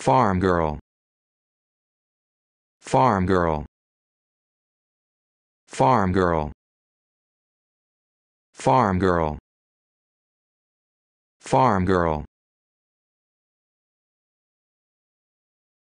farm girl farm girl farm girl farm girl farm girl